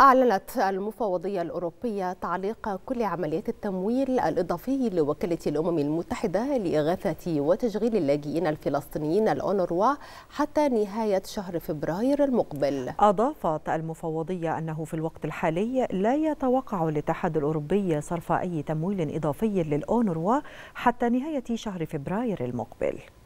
أعلنت المفوضية الأوروبية تعليق كل عمليات التمويل الإضافي لوكالة الأمم المتحدة لإغاثة وتشغيل اللاجئين الفلسطينيين الأونروا حتى نهاية شهر فبراير المقبل أضافت المفوضية أنه في الوقت الحالي لا يتوقع الاتحاد الأوروبي صرف أي تمويل إضافي للأونروا حتى نهاية شهر فبراير المقبل